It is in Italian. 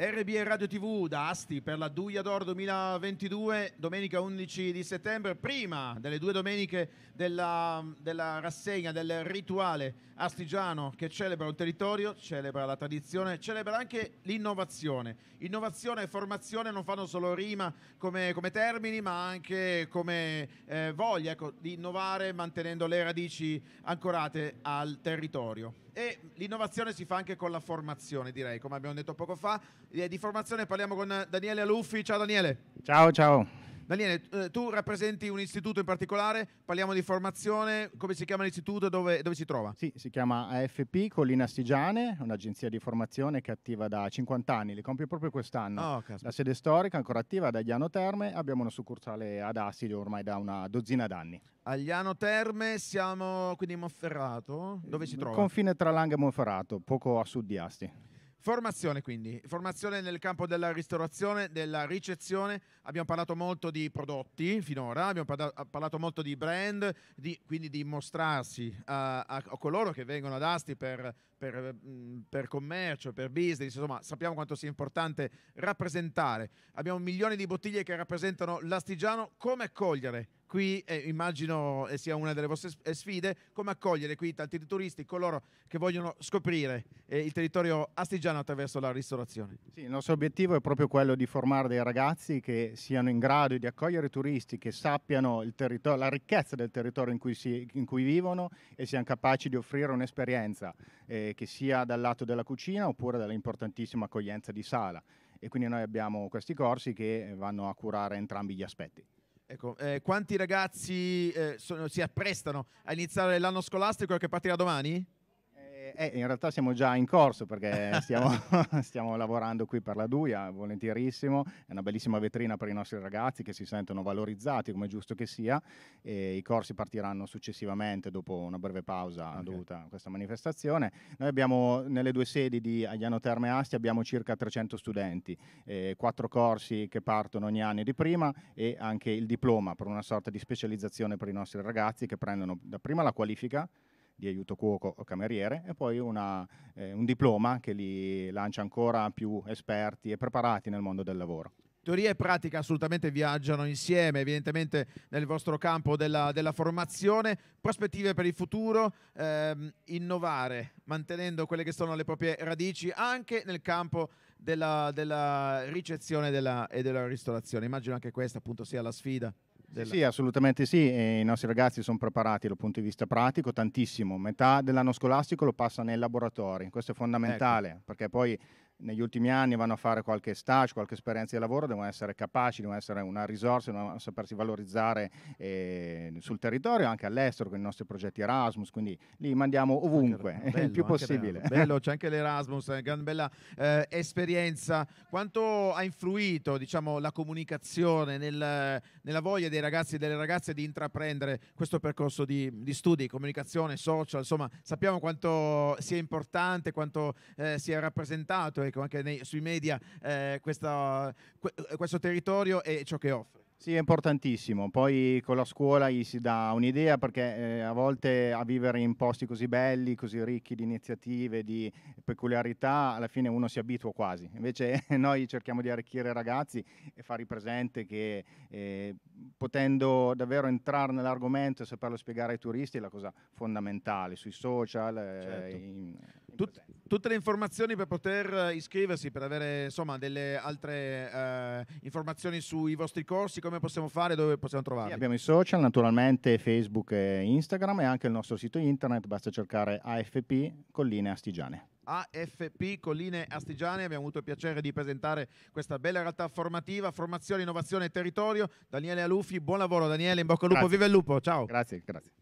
RBE Radio TV da Asti per la Duia d'Oro 2022, domenica 11 di settembre, prima delle due domeniche della, della, rassegna, del rituale astigiano che celebra un territorio, celebra la tradizione, celebra anche l'innovazione. Innovazione e formazione non fanno solo rima come, come termini, ma anche come eh, voglia ecco, di innovare mantenendo le radici ancorate al territorio. E l'innovazione si fa anche con la formazione, direi, come abbiamo detto poco fa. Di formazione parliamo con Daniele Aluffi. Ciao Daniele. Ciao, ciao. Daniele, eh, tu rappresenti un istituto in particolare, parliamo di formazione, come si chiama l'istituto e dove, dove, si trova? Sì, si chiama AFP Collina Stigiane, un'agenzia di formazione che è attiva da 50 anni, li compie proprio quest'anno. Oh, la sede storica è ancora attiva da Agliano Terme, abbiamo una succursale ad Assidio ormai da una dozzina d'anni. Agliano Terme, siamo quindi in Monferrato, dove si mm, trova? Confine tra Langa e Monferrato, poco a sud di Asti. Formazione quindi, formazione nel campo della ristorazione, della ricezione, abbiamo parlato molto di prodotti finora, abbiamo parlato molto di brand, di, quindi di mostrarsi a, a, a, coloro che vengono ad Asti per, per, per, commercio, per business, insomma sappiamo quanto sia importante rappresentare. Abbiamo milioni di bottiglie che rappresentano l'astigiano, come accogliere qui eh, immagino eh, sia una delle vostre eh, sfide, come accogliere qui tanti turisti, coloro che vogliono scoprire eh, il territorio astigiano attraverso la ristorazione? Sì, il nostro obiettivo è proprio quello di formare dei ragazzi che siano in grado di accogliere turisti, che sappiano la ricchezza del territorio in cui, si, in cui, vivono e siano capaci di offrire un'esperienza eh, che sia dal lato della cucina oppure dall'importantissima accoglienza di sala. E quindi noi abbiamo questi corsi che vanno a curare entrambi gli aspetti. Ecco, eh, quanti ragazzi eh, sono, si apprestano a iniziare l'anno scolastico che partirà domani? Eh, in realtà siamo già in corso perché stiamo, stiamo, lavorando qui per la Duia, volentierissimo, è una bellissima vetrina per i nostri ragazzi che si sentono valorizzati come giusto che sia e i corsi partiranno successivamente dopo una breve pausa okay. dovuta a questa manifestazione. Noi abbiamo nelle due sedi di Agliano Terme Asti abbiamo circa 300 studenti, eh, quattro corsi che partono ogni anno di prima e anche il diploma per una sorta di specializzazione per i nostri ragazzi che prendono da prima la qualifica di aiuto cuoco o cameriere e poi una, eh, un diploma che li lancia ancora più esperti e preparati nel mondo del lavoro teoria e pratica assolutamente viaggiano insieme, evidentemente nel vostro campo della, della formazione, prospettive per il futuro, ehm, innovare mantenendo quelle che sono le proprie radici anche nel campo della, della ricezione della, e della ristorazione. Immagino anche questa appunto sia la sfida. Della... Sì, sì, assolutamente sì, e i nostri ragazzi sono preparati dal punto di vista pratico tantissimo, metà dell'anno scolastico lo passa nei laboratori, questo è fondamentale ecco. perché poi negli ultimi anni vanno a fare qualche stage, qualche esperienza di lavoro, devono essere capaci, devono essere una risorsa, devono sapersi valorizzare eh, sul territorio, anche all'estero con i nostri progetti Erasmus, quindi li mandiamo ovunque, bello, il più possibile. Bello. bello, c'è anche l'Erasmus, è eh, una bella eh, esperienza. Quanto ha influito diciamo, la comunicazione nel, nella voglia dei ragazzi e delle ragazze di intraprendere questo percorso di, di studi, comunicazione, social, insomma sappiamo quanto sia importante, quanto eh, sia rappresentato storico anche nei, sui media eh, questa, eh, questo territorio e ciò che offre. Sì, è importantissimo. Poi con la scuola gli si dà un'idea perché eh, a volte a vivere in posti così belli, così ricchi di iniziative, di peculiarità, alla fine uno si abitua quasi. Invece noi cerchiamo di arricchire i ragazzi e fargli presente che eh, potendo davvero entrare nell'argomento e saperlo spiegare ai turisti è la cosa fondamentale sui social. Eh, certo. in, Tut- tutte le informazioni per poter eh, iscriversi, per avere insomma delle altre eh, informazioni sui vostri corsi, come possiamo fare, dove possiamo trovarli? Sì, abbiamo i social, naturalmente Facebook e Instagram e anche il nostro sito internet, basta cercare AFP Colline Astigiane. AFP Colline Astigiane. Abbiamo avuto il piacere di presentare questa bella realtà formativa, formazione, innovazione e territorio. Daniele Alufi, buon lavoro Daniele, in bocca al lupo, grazie. viva il lupo, ciao. Grazie, grazie.